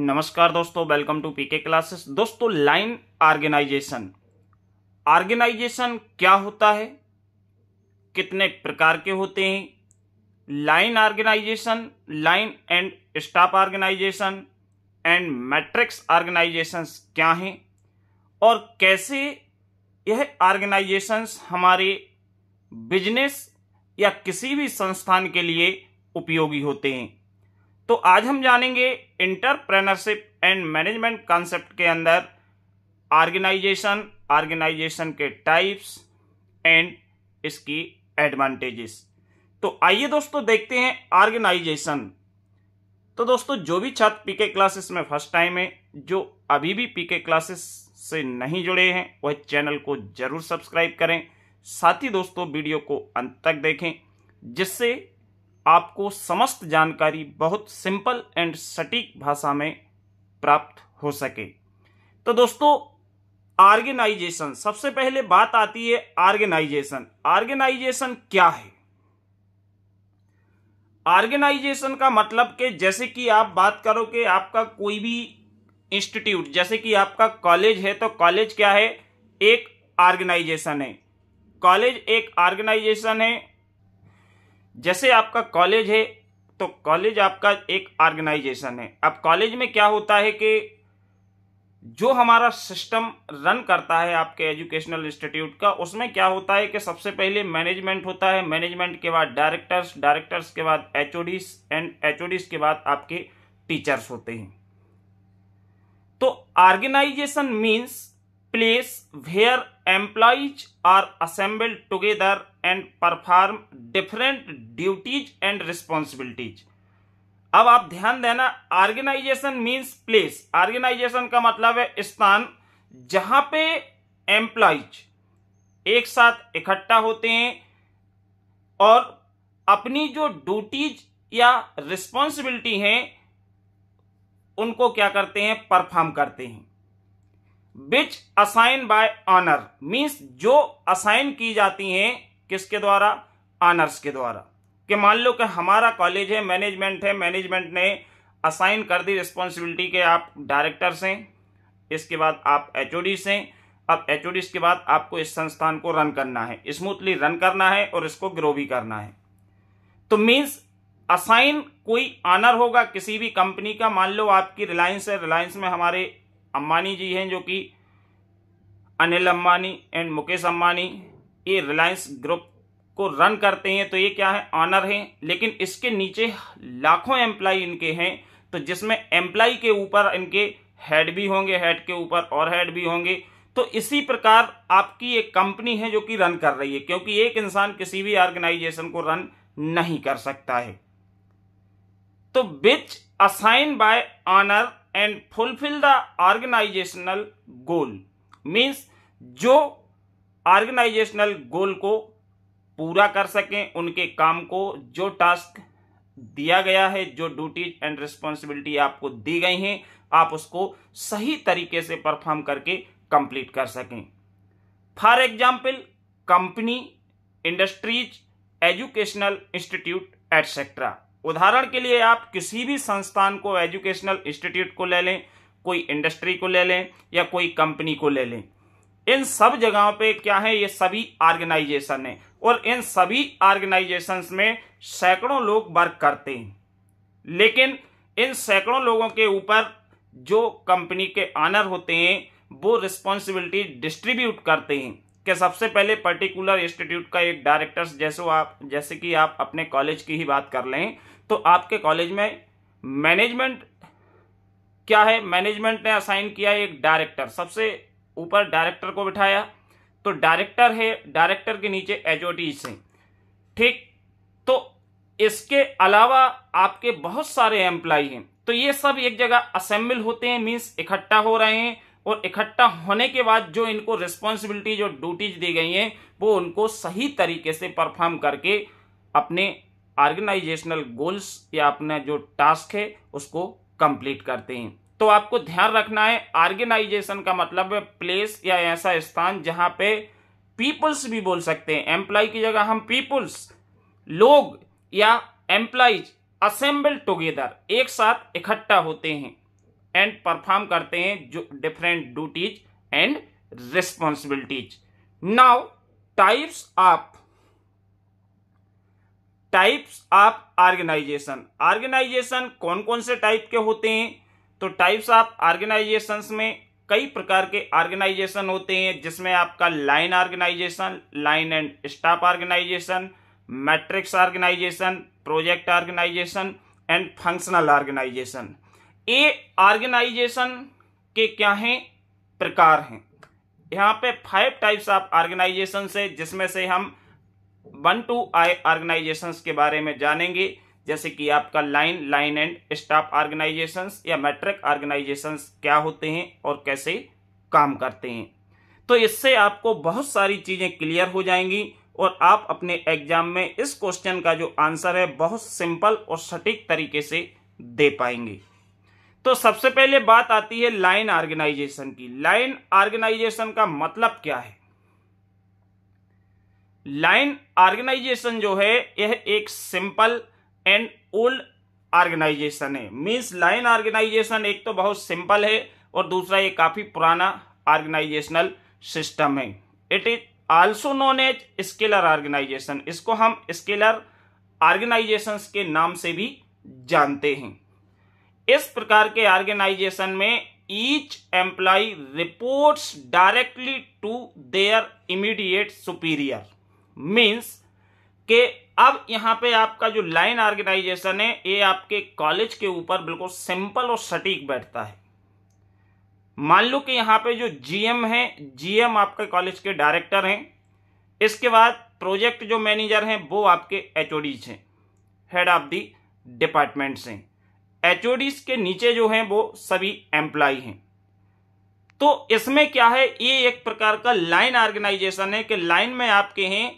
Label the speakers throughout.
Speaker 1: नमस्कार दोस्तों welcome to PK classes दोस्तों लाइन ऑर्गेनाइजेशन ऑर्गेनाइजेशन क्या होता है कितने प्रकार के होते हैं line organisation line and staff organisation and matrix organisation क्या हैं और कैसे यह ऑर्गेनाइजेशंस हमारे बिजनेस या किसी भी संस्थान के लिए उपयोगी होते हैं तो आज हम जानेंगे इंटरप्रेनरशिप एंड मैनेजमेंट कॉन्सेप्ट के अंदर ऑर्गेनाइजेशन ऑर्गेनाइजेशन के टाइप्स एंड इसकी एडवांटेजेस तो आइए दोस्तों देखते हैं ऑर्गेनाइजेशन तो दोस्तों जो भी छात्र पीके क्लासेस में फर्स्ट टाइम है जो अभी भी पीके क्लासेस से नहीं जुड़े हैं वह चैनल को जरूर सब्सक्राइब करें साथ ही दोस्तों वीडियो को अंत तक देखें जिससे आपको समस्त जानकारी बहुत सिंपल एंड सटीक भाषा में प्राप्त हो सके तो दोस्तों ऑर्गेनाइजेशन सबसे पहले बात आती है ऑर्गेनाइजेशन ऑर्गेनाइजेशन क्या है ऑर्गेनाइजेशन का मतलब के जैसे कि आप बात करो कि आपका कोई भी इंस्टीट्यूट जैसे कि आपका कॉलेज है तो कॉलेज क्या है एक ऑर्गेनाइजेशन है कॉलेज एक ऑर्गेनाइजेशन है जैसे आपका कॉलेज है तो कॉलेज आपका एक ऑर्गेनाइजेशन है अब कॉलेज में क्या होता है कि जो हमारा सिस्टम रन करता है आपके एजुकेशनल इंस्टीट्यूट का उसमें क्या होता है कि सबसे पहले मैनेजमेंट होता है मैनेजमेंट के बाद डायरेक्टर्स डायरेक्टर्स के बाद एच एंड एच के बाद आपके टीचर्स होते हैं तो organisation means place where employees are assembled together and perform different duties and responsibilities अब आप ध्यान देना ऑर्गेनाइजेशन मीन्स प्लेस ऑर्गेनाइजेशन का मतलब है स्थान जहां पे एम्प्लॉइज एक साथ इकट्ठा होते हैं और अपनी जो ड्यूटीज या रिस्पॉन्सिबिलिटी है उनको क्या करते हैं परफॉर्म करते हैं which assign by owner means जो असाइन की जाती हैं किसके द्वारा ऑनर्स के द्वारा कि मान लो कि हमारा कॉलेज है मैनेजमेंट है मैनेजमेंट ने असाइन कर दी रिस्पॉन्सिबिलिटी के आप डायरेक्टर्स हैं इसके बाद आप एच ओ हैं अब एच के बाद आपको इस संस्थान को रन करना है स्मूथली रन करना है और इसको ग्रो भी करना है तो मीन्स असाइन कोई ऑनर होगा किसी भी कंपनी का मान लो आपकी रिलायंस है रिलायंस में हमारे अम्बानी जी हैं जो कि अनिल अम्बानी एंड मुकेश अम्बानी ये रिलायंस ग्रुप को रन करते हैं तो ये क्या है ऑनर है लेकिन इसके नीचे लाखों एम्प्लॉय इनके हैं तो जिसमें एम्प्लॉय के ऊपर इनके हेड भी होंगे हेड के ऊपर और हेड भी होंगे तो इसी प्रकार आपकी एक कंपनी है जो कि रन कर रही है क्योंकि एक इंसान किसी भी ऑर्गेनाइजेशन को रन नहीं कर सकता है तो which assign by owner and fulfil the organisational goal means जो ऑर्गेनाइजेशनल गोल को पूरा कर सकें उनके काम को जो टास्क दिया गया है जो ड्यूटीज एंड रिस्पॉन्सिबिलिटी आपको दी गई हैं आप उसको सही तरीके से परफॉर्म करके कंप्लीट कर सकें for example company industries educational institute etcetera उदाहरण के लिए आप किसी भी संस्थान को एजुकेशनल इंस्टीट्यूट को ले लें कोई इंडस्ट्री को ले लें या कोई कंपनी को ले लें इन सब जगहों पे क्या है ये सभी ऑर्गेनाइजेशन है और इन सभी ऑर्गेनाइजेशन में सैकड़ों लोग वर्क करते हैं लेकिन इन सैकड़ों लोगों के ऊपर जो कंपनी के ऑनर होते हैं वो रिस्पॉन्सिबिलिटी डिस्ट्रीब्यूट करते हैं कि सबसे पहले पर्टिकुलर इंस्टीट्यूट का एक डायरेक्टर्स जैसे आप जैसे कि आप अपने कॉलेज की ही बात कर लें तो आपके कॉलेज में मैनेजमेंट क्या है मैनेजमेंट ने असाइन किया एक डायरेक्टर सबसे ऊपर डायरेक्टर को बिठाया तो डायरेक्टर है डायरेक्टर के नीचे एचओटीज सिंह ठीक तो इसके अलावा आपके बहुत सारे एम्प्लाई हैं तो ये सब एक जगह असेंबल होते हैं मीन्स इकट्ठा हो रहे हैं और इकट्ठा होने के बाद जो इनको रिस्पॉन्सिबिलिटी जो ड्यूटीज दी गई हैं वो उनको सही तरीके से परफॉर्म करके अपने ऑर्गेनाइजेशनल गोल्स या अपना जो टास्क है उसको कंप्लीट करते हैं तो आपको ध्यान रखना है ऑर्गेनाइजेशन का मतलब है प्लेस या ऐसा स्थान जहां पे पीपल्स भी बोल सकते हैं एम्प्लॉय की जगह हम पीपल्स लोग या एम्प्लॉयज असेंबल टुगेदर एक साथ इकट्ठा होते हैं एंड परफॉर्म करते हैं जो different duties and responsibilities now types of types of organisation organisation कौन कौन से टाइप के होते हैं तो टाइप्स ऑफ ऑर्गेनाइजेशन में कई प्रकार के ऑर्गेनाइजेशन होते हैं जिसमें आपका line organisation line and staff organisation matrix organisation project organisation and functional organisation ये ऑर्गेनाइजेशन के क्या हैं प्रकार हैं यहाँ पे फाइव टाइप्स ऑफ ऑर्गेनाइजेशन है जिसमें से हम वन टू आई ऑर्गेनाइजेशन के बारे में जानेंगे जैसे कि आपका line line and staff organisations या मैट्रिक ऑर्गेनाइजेशंस क्या होते हैं और कैसे काम करते हैं तो इससे आपको बहुत सारी चीज़ें क्लियर हो जाएंगी और आप अपने एग्जाम में इस क्वेश्चन का जो आंसर है बहुत सिंपल और सटीक तरीके से दे पाएंगे तो सबसे पहले बात आती है लाइन ऑर्गेनाइजेशन की लाइन ऑर्गेनाइजेशन का मतलब क्या है लाइन ऑर्गेनाइजेशन जो है यह एक सिंपल एंड ओल्ड ऑर्गेनाइजेशन है मीन्स लाइन ऑर्गेनाइजेशन एक तो बहुत सिंपल है और दूसरा ये काफ़ी पुराना ऑर्गेनाइजेशनल सिस्टम है it is also known as scalar organisation इसको हम स्केलर ऑर्गेनाइजेशन के नाम से भी जानते हैं इस प्रकार के ऑर्गेनाइजेशन में each employee reports directly to their immediate superior means के अब यहाँ पे आपका जो लाइन ऑर्गेनाइजेशन है ये आपके कॉलेज के ऊपर बिल्कुल सिंपल और सटीक बैठता है मान लो कि यहाँ पे जो जीएम है जीएम आपके कॉलेज के डायरेक्टर हैं इसके बाद प्रोजेक्ट जो मैनेजर हैं वो आपके एच हैं हेड ऑफ दी डिपार्टमेंट्स हैं एच के नीचे जो हैं वो सभी एम्प्लॉय हैं तो इसमें क्या है ये एक प्रकार का लाइन ऑर्गेनाइजेशन है कि लाइन में आपके हैं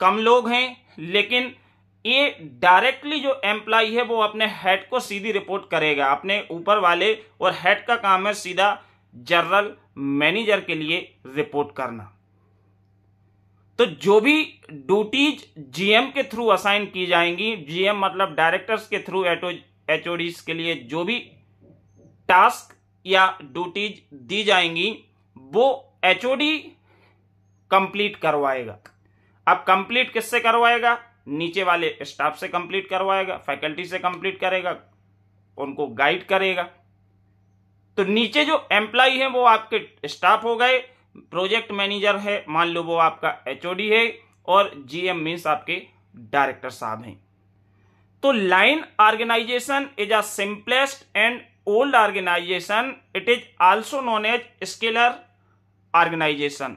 Speaker 1: कम लोग हैं लेकिन ये डायरेक्टली जो एम्प्लॉय है वो अपने हेड को सीधी रिपोर्ट करेगा अपने ऊपर वाले और हेड का काम है सीधा जनरल मैनेजर के लिए रिपोर्ट करना तो जो भी ड्यूटीज जीएम के थ्रू असाइन की जाएंगी जीएम मतलब डायरेक्टर्स के थ्रू एचओडीज के लिए जो भी टास्क या ड्यूटीज दी जाएंगी वो एचओडी कंप्लीट करवाएगा अब कंप्लीट किससे करवाएगा नीचे वाले स्टाफ से कंप्लीट करवाएगा फैकल्टी से कंप्लीट करेगा उनको गाइड करेगा तो नीचे जो एम्प्लॉय है वो आपके स्टाफ हो गए प्रोजेक्ट मैनेजर है मान लो वो आपका एच है और जीएम मीन्स आपके डायरेक्टर साहब हैं तो line organisation is a simplest and old organisation it is also known as scalar organisation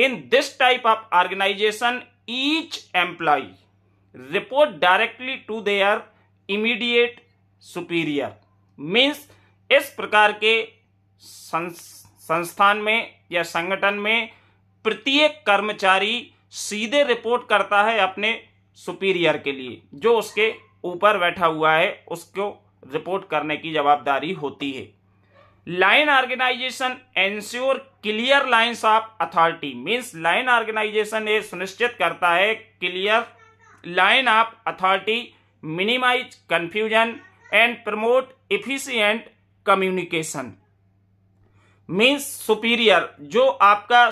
Speaker 1: in this type of organisation each employee report directly to their immediate superior means इस प्रकार के संस्थान में या संगठन में प्रत्येक कर्मचारी सीधे रिपोर्ट करता है अपने सुपीरियर के लिए जो उसके ऊपर बैठा हुआ है उसको रिपोर्ट करने की जवाबदारी होती है line organisation ensure clear lines of authority means line organisation ये सुनिश्चित करता है clear line of authority minimise confusion and promote efficient communication means superior जो आपका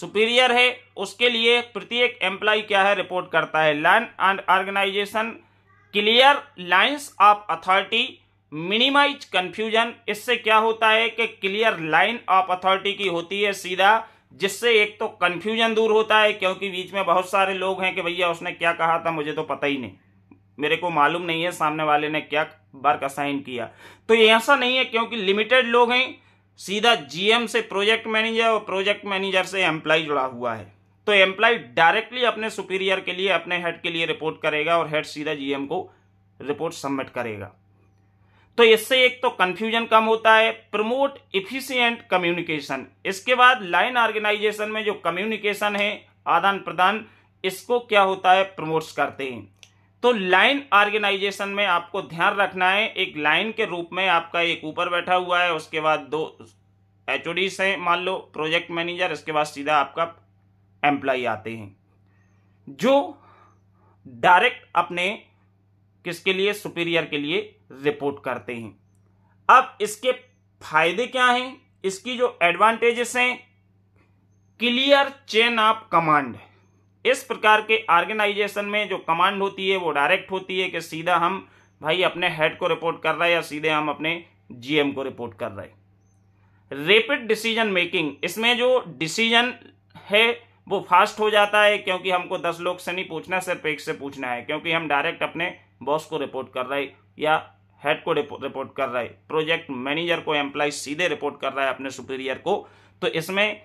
Speaker 1: सुपीरियर है उसके लिए प्रत्येक एम्प्लॉय क्या है रिपोर्ट करता है line and organisation clear lines of authority minimise confusion इससे क्या होता है कि क्लियर लाइन ऑफ अथॉरिटी की होती है सीधा जिससे एक तो कंफ्यूजन दूर होता है क्योंकि बीच में बहुत सारे लोग हैं कि भैया उसने क्या कहा था मुझे तो पता ही नहीं मेरे को मालूम नहीं है सामने वाले ने क्या वर्क असाइन किया तो ये ऐसा नहीं है क्योंकि लिमिटेड लोग हैं सीधा जीएम से प्रोजेक्ट मैनेजर और प्रोजेक्ट मैनेजर से एम्प्लॉय जुड़ा हुआ है तो एम्प्लॉय डायरेक्टली अपने सुपीरियर के लिए अपने हेड के लिए रिपोर्ट करेगा और हेड सीधा जीएम को रिपोर्ट सबमिट करेगा तो इससे एक तो कंफ्यूजन कम होता है प्रमोट इफिशियंट कम्युनिकेशन इसके बाद लाइन ऑर्गेनाइजेशन में जो कम्युनिकेशन है आदान प्रदान इसको क्या होता है प्रमोट्स करते हैं तो लाइन ऑर्गेनाइजेशन में आपको ध्यान रखना है एक लाइन के रूप में आपका एक ऊपर बैठा हुआ है उसके बाद दो एच ओडीस डीस हैं मान लो प्रोजेक्ट मैनेजर इसके बाद सीधा आपका एम्प्लॉय आते हैं जो डायरेक्ट अपने किसके लिए सुपीरियर के लिए रिपोर्ट करते हैं अब इसके फायदे क्या हैं इसकी जो एडवांटेजेस हैं क्लियर चेन ऑफ कमांड इस प्रकार के ऑर्गेनाइजेशन में जो कमांड होती है वो डायरेक्ट होती है कि सीधा हम भाई अपने हेड को रिपोर्ट कर रहे हैं या सीधे हम अपने जीएम को रिपोर्ट कर रहे हैं रेपिड डिसीजन मेकिंग इसमें जो डिसीजन है वो फास्ट हो जाता है क्योंकि हमको दस लोग से नहीं पूछना सिर्फ एक से पूछना है क्योंकि हम डायरेक्ट अपने बॉस को रिपोर्ट कर रहे या हेड को रिपोर्ट कर रहा है प्रोजेक्ट मैनेजर को एम्प्लॉय सीधे रिपोर्ट कर रहा है अपने सुपीरियर को तो इसमें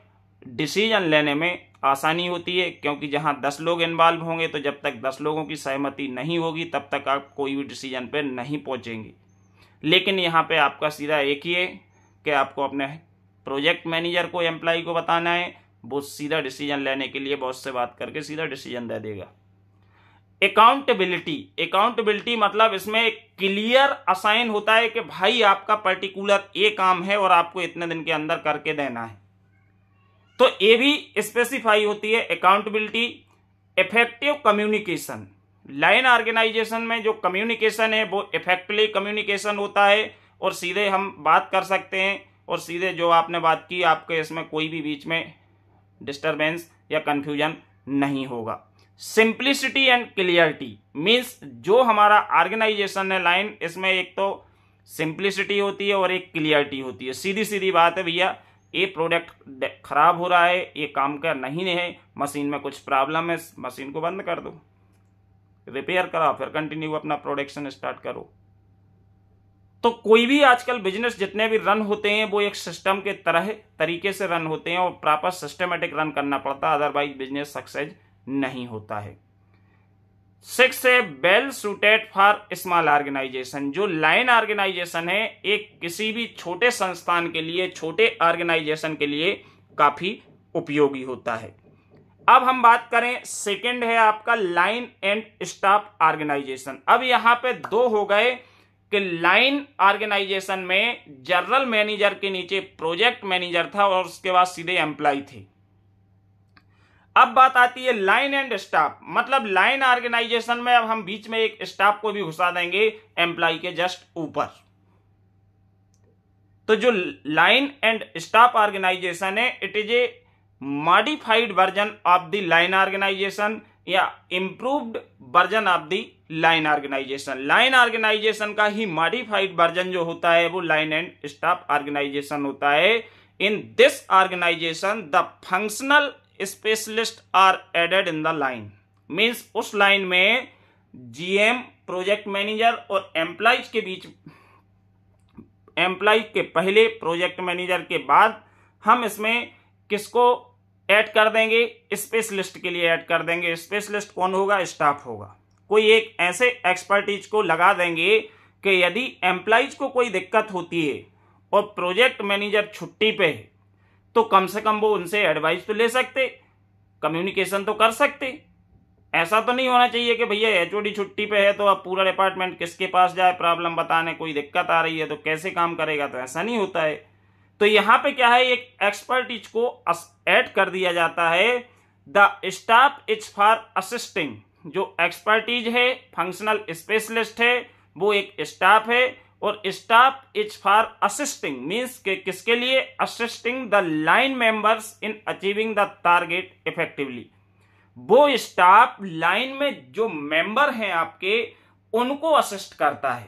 Speaker 1: डिसीजन लेने में आसानी होती है क्योंकि जहां दस लोग इन्वॉल्व होंगे तो जब तक दस लोगों की सहमति नहीं होगी तब तक आप कोई भी डिसीजन पर नहीं पहुंचेंगे लेकिन यहाँ पे आपका सीधा एक ही है कि आपको अपने प्रोजेक्ट मैनेजर को एम्प्लॉय को बताना है वो सीधा डिसीजन लेने के लिए बहुत से बात करके सीधा डिसीजन दे देगा अकाउंटेबिलिटी अकाउंटेबिलिटी मतलब इसमें क्लियर असाइन होता है कि भाई आपका पर्टिकुलर ये काम है और आपको इतने दिन के अंदर करके देना है तो ये भी स्पेसिफाई होती है accountability effective communication line organisation में जो कम्युनिकेशन है वो इफेक्टिवली कम्युनिकेशन होता है और सीधे हम बात कर सकते हैं और सीधे जो आपने बात की आपके इसमें कोई भी बीच में डिस्टर्बेंस या कन्फ्यूजन नहीं होगा सिंप्लिसिटी एंड क्लियरिटी मीन्स जो हमारा ऑर्गेनाइजेशन है लाइन इसमें एक तो सिंप्लिसिटी होती है और एक क्लियरिटी होती है सीधी सीधी बात है भैया ये प्रोडक्ट खराब हो रहा है ये काम कर नहीं है मशीन में कुछ प्रॉब्लम है मशीन को बंद कर दो रिपेयर कराओ फिर कंटिन्यू अपना प्रोडक्शन स्टार्ट करो तो कोई भी आजकल बिजनेस जितने भी रन होते हैं वो एक सिस्टम के तरह तरीके से रन होते हैं और प्रॉपर सिस्टमेटिक रन करना पड़ता है अदरवाइज बिजनेस सक्सेस नहीं होता है सिक्स है well suited for small organisation जो लाइन ऑर्गेनाइजेशन है एक किसी भी छोटे संस्थान के लिए छोटे ऑर्गेनाइजेशन के लिए काफी उपयोगी होता है अब हम बात करें सेकेंड है आपका लाइन एंड स्टाफ ऑर्गेनाइजेशन अब यहां पे दो हो गए कि लाइन ऑर्गेनाइजेशन में जनरल मैनेजर के नीचे प्रोजेक्ट मैनेजर था और उसके बाद सीधे एम्प्लॉय थे अब बात आती है लाइन एंड स्टाफ मतलब लाइन ऑर्गेनाइजेशन में अब हम बीच में एक स्टाफ को भी घुसा देंगे एम्प्लॉय के जस्ट ऊपर तो जो लाइन एंड स्टाफ ऑर्गेनाइजेशन है it is a modified version of the line organisation या improved version of the line organisation line organisation का ही मॉडिफाइड वर्जन जो होता है वो लाइन एंड स्टाफ ऑर्गेनाइजेशन होता है in this organisation the functional specialist are added in the line means उस लाइन में जीएम प्रोजेक्ट मैनेजर और एम्प्लाइज के बीच एम्प्लाइज के पहले प्रोजेक्ट मैनेजर के बाद हम इसमें किसको ऐड कर देंगे स्पेशलिस्ट के लिए ऐड कर देंगे स्पेशलिस्ट कौन होगा स्टाफ होगा कोई एक ऐसे एक्सपर्टीज को लगा देंगे कि यदि एम्प्लाइज को कोई दिक्कत होती है और प्रोजेक्ट मैनेजर छुट्टी पे है तो कम से कम वो उनसे एडवाइस तो ले सकते कम्युनिकेशन तो कर सकते ऐसा तो नहीं होना चाहिए कि भैया एच छुट्टी पे है तो अब पूरा डिपार्टमेंट किसके पास जाए प्रॉब्लम बताने कोई दिक्कत आ रही है तो कैसे काम करेगा तो ऐसा नहीं होता है तो यहाँ पे क्या है एक एक्सपर्टीज को ऐड कर दिया जाता है the staff is for assisting जो एक्सपर्टीज है फंक्शनल स्पेशलिस्ट है वो एक स्टाफ है और staff is for assisting means के किसके लिए assisting the line members in achieving the target effectively वो स्टाफ लाइन में जो मेंबर हैं आपके उनको असिस्ट करता है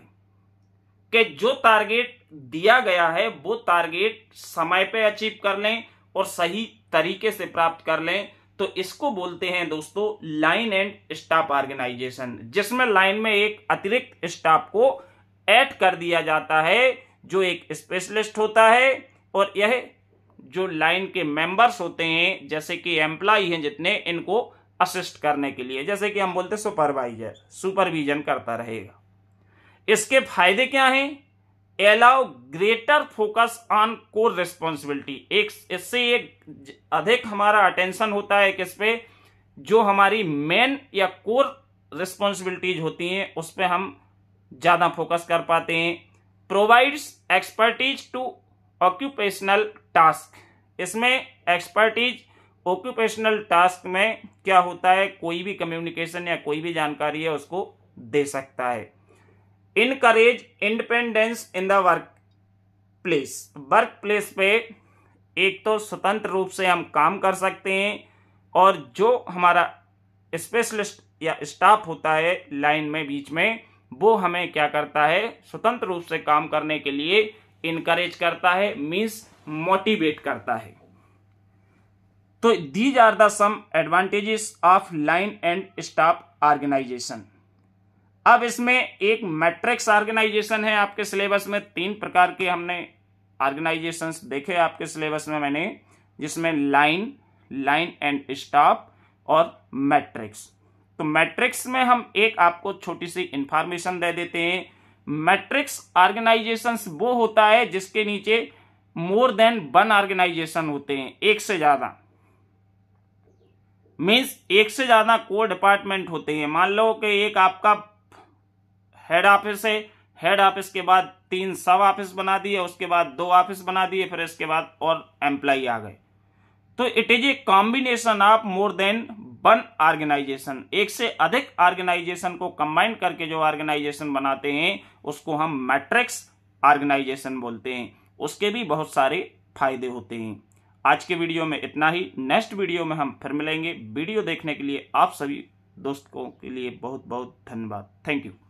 Speaker 1: कि जो टारगेट दिया गया है वो टारगेट समय पे अचीव कर लें और सही तरीके से प्राप्त कर लें तो इसको बोलते हैं दोस्तों लाइन एंड स्टाफ ऑर्गेनाइजेशन जिसमें लाइन में एक अतिरिक्त स्टाफ को ऐड कर दिया जाता है जो एक स्पेशलिस्ट होता है और यह जो लाइन के मेंबर्स होते हैं जैसे कि एम्प्लाई हैं जितने इनको असिस्ट करने के लिए जैसे कि हम बोलते सुपरवाइजर सुपरविजन करता रहेगा इसके फायदे क्या हैं allow greater focus on core responsibility एक इससे एक अधिक हमारा अटेंशन होता है किस पे जो हमारी मेन या कोर रिस्पॉन्सिबिलिटीज होती हैं उस पर हम ज़्यादा फोकस कर पाते हैं provides expertise to occupational task इसमें एक्सपर्टीज ऑक्यूपेशनल टास्क में क्या होता है कोई भी कम्युनिकेशन या कोई भी जानकारी है उसको दे सकता है encourage independence in the work place work place पे एक तो स्वतंत्र रूप से हम काम कर सकते हैं और जो हमारा स्पेशलिस्ट या स्टाफ होता है लाइन में बीच में वो हमें क्या करता है स्वतंत्र रूप से काम करने के लिए इनकरेज करता है मीन्स मोटिवेट करता है तो these are the some advantages of line and staff organisation अब इसमें एक मैट्रिक्स ऑर्गेनाइजेशन है आपके सिलेबस में तीन प्रकार के हमने ऑर्गेनाइजेशन देखे आपके सिलेबस में मैंने जिसमें लाइन लाइन एंड स्टाफ और मैट्रिक्स तो मैट्रिक्स में हम एक आपको छोटी सी इंफॉर्मेशन दे देते हैं मैट्रिक्स ऑर्गेनाइजेशन वो होता है जिसके नीचे मोर देन वन ऑर्गेनाइजेशन होते हैं एक से ज्यादा मीन्स एक से ज्यादा कोर डिपार्टमेंट होते हैं मान लो कि एक आपका हेड ऑफिस है हेड ऑफिस के बाद तीन सब ऑफिस बना दिए उसके बाद दो ऑफिस बना दिए फिर इसके बाद और एम्प्लॉय आ गए तो it is a combination of more than one organisation एक से अधिक ऑर्गेनाइजेशन को कंबाइन करके जो ऑर्गेनाइजेशन बनाते हैं उसको हम मैट्रिक्स ऑर्गेनाइजेशन बोलते हैं उसके भी बहुत सारे फायदे होते हैं आज के वीडियो में इतना ही नेक्स्ट वीडियो में हम फिर मिलेंगे वीडियो देखने के लिए आप सभी दोस्तों के लिए बहुत बहुत धन्यवाद थैंक यू